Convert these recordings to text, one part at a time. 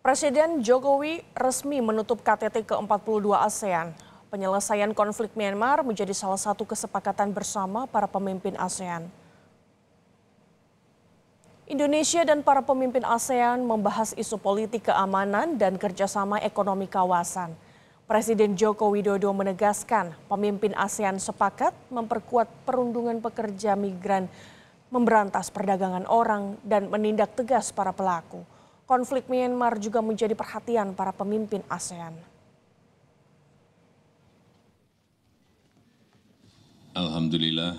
Presiden Jokowi resmi menutup KTT ke-42 ASEAN. Penyelesaian konflik Myanmar menjadi salah satu kesepakatan bersama para pemimpin ASEAN. Indonesia dan para pemimpin ASEAN membahas isu politik keamanan dan kerjasama ekonomi kawasan. Presiden Joko Widodo menegaskan pemimpin ASEAN sepakat memperkuat perundungan pekerja migran, memberantas perdagangan orang, dan menindak tegas para pelaku. Konflik Myanmar juga menjadi perhatian para pemimpin ASEAN. Alhamdulillah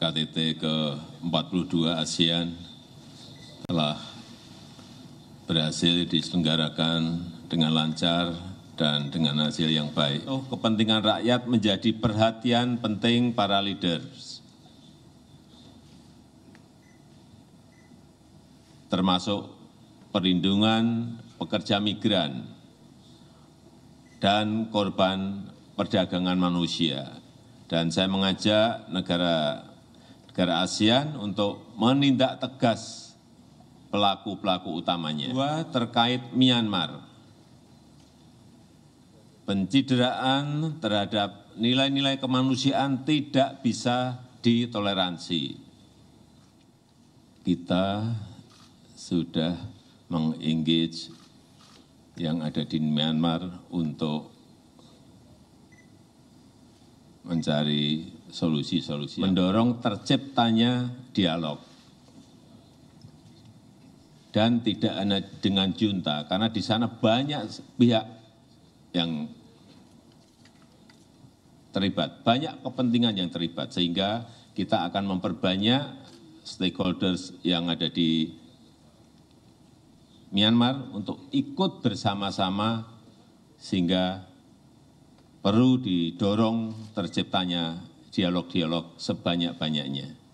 KTT ke-42 ASEAN telah berhasil diselenggarakan dengan lancar dan dengan hasil yang baik. Oh, kepentingan rakyat menjadi perhatian penting para leaders. Termasuk perlindungan pekerja migran dan korban perdagangan manusia. Dan saya mengajak negara negara ASEAN untuk menindak tegas pelaku-pelaku utamanya. Dua terkait Myanmar. Pencideraan terhadap nilai-nilai kemanusiaan tidak bisa ditoleransi. Kita sudah mengengage yang ada di myanmar untuk mencari solusi-solusi. Mendorong terciptanya dialog. Dan tidak hanya dengan junta, karena di sana banyak pihak yang terlibat, banyak kepentingan yang terlibat, sehingga kita akan memperbanyak stakeholders yang ada di myanmar untuk ikut bersama sama sehingga perlu didorong terciptanya dialog dialog sebanyak banyaknya